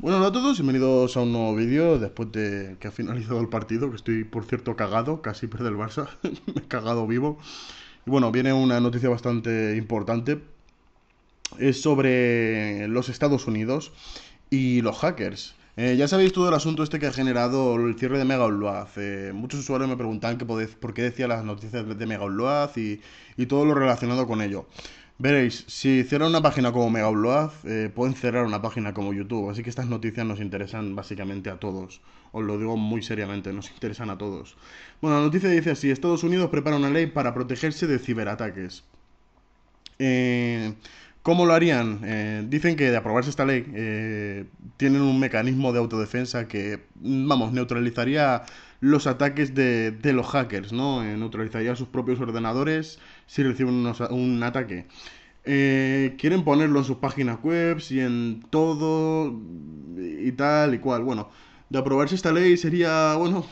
Bueno, hola a todos, bienvenidos a un nuevo vídeo después de que ha finalizado el partido, que estoy, por cierto, cagado, casi perdí el Barça, me he cagado vivo. Y bueno, viene una noticia bastante importante, es sobre los Estados Unidos y los hackers. Eh, ya sabéis todo el asunto este que ha generado el cierre de Mega eh, muchos usuarios me preguntan que por qué decía las noticias de Mega y, y todo lo relacionado con ello. Veréis, si cierran una página como Megaupload, eh, pueden cerrar una página como YouTube. Así que estas noticias nos interesan básicamente a todos. Os lo digo muy seriamente, nos interesan a todos. Bueno, la noticia dice así, Estados Unidos prepara una ley para protegerse de ciberataques. Eh, ¿Cómo lo harían? Eh, dicen que de aprobarse esta ley eh, tienen un mecanismo de autodefensa que, vamos, neutralizaría los ataques de, los hackers, ¿no? Eh, neutralizaría sus propios ordenadores si reciben un ataque. quieren ponerlo en sus páginas web y en todo y tal y cual. Bueno, de aprobarse esta ley sería, bueno,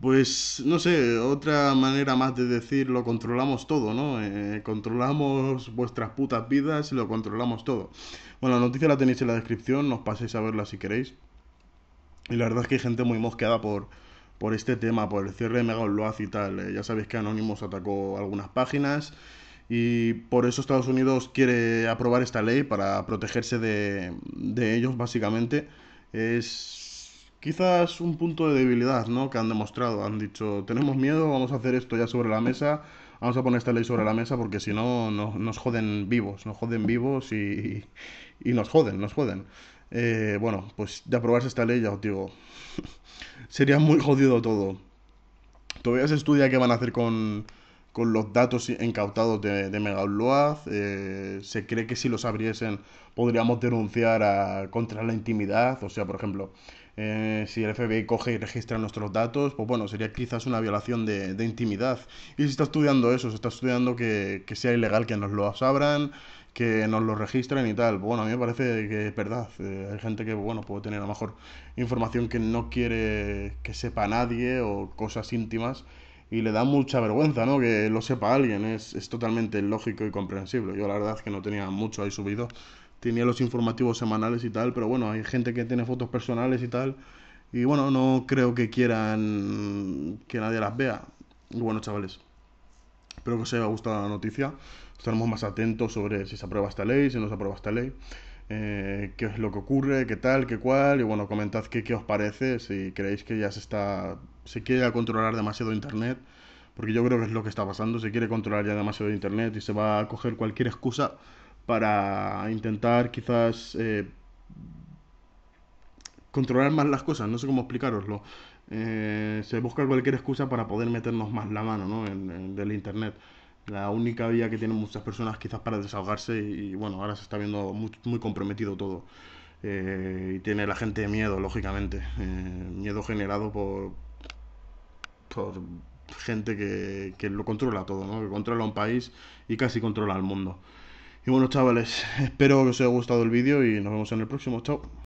pues no sé, otra manera más de decir lo controlamos todo, ¿no? Eh, controlamos vuestras putas vidas y lo controlamos todo. Bueno, la noticia la tenéis en la descripción, Nos paséis a verla si queréis. Y la verdad es que hay gente muy mosqueada por, por este tema, por el cierre de Mega y tal. Eh. ya sabéis que Anonymous atacó algunas páginas y por eso Estados Unidos quiere aprobar esta ley para protegerse de, de ellos, básicamente. Es quizás un punto de debilidad, ¿no? Que han demostrado, han dicho, tenemos miedo, vamos a hacer esto ya sobre la mesa, vamos a poner esta ley sobre la mesa porque si no, nos joden vivos, nos joden vivos y, y nos joden, nos joden. Eh, bueno, pues de aprobarse esta ley, ya os digo, sería muy jodido todo. Todavía se estudia qué van a hacer con, con los datos incautados de, de eh, se cree que si los abriesen podríamos denunciar contra la intimidad. O sea, por ejemplo, eh, si el FBI coge y registra nuestros datos, pues bueno, sería quizás una violación de, intimidad. Y se está estudiando eso, se está estudiando que, sea ilegal que nos los abran, que nos los registren y tal. Bueno, a mí me parece que es verdad. Eh, hay gente que, bueno, puede tener a lo mejor información que no quiere que sepa nadie o cosas íntimas y le da mucha vergüenza, ¿no? Que lo sepa alguien, es, totalmente lógico y comprensible. Yo la verdad es que no tenía mucho ahí subido, tenía los informativos semanales y tal, pero bueno, hay gente que tiene fotos personales y tal, y bueno, no creo que quieran que nadie las vea. Y bueno, chavales, espero que os haya gustado la noticia, estaremos más atentos sobre si se aprueba esta ley, si no se aprueba esta ley. Eh, qué es lo que ocurre, qué tal, qué cual, y bueno, comentad qué, qué os parece, si creéis que ya se está se quiere controlar demasiado Internet, porque yo creo que es lo que está pasando, se quiere controlar ya demasiado Internet y se va a coger cualquier excusa para intentar quizás eh, controlar más las cosas, no sé cómo explicaroslo. Eh, se busca cualquier excusa para poder meternos más la mano en, del Internet. La única vía que tienen muchas personas quizás para desahogarse y, bueno, ahora se está viendo muy, comprometido todo. Eh, y tiene la gente miedo, lógicamente. miedo generado por, por gente que, lo controla todo, ¿no? Que controla un país y casi controla al mundo. Y bueno, chavales, espero que os haya gustado el vídeo y nos vemos en el próximo. Chao.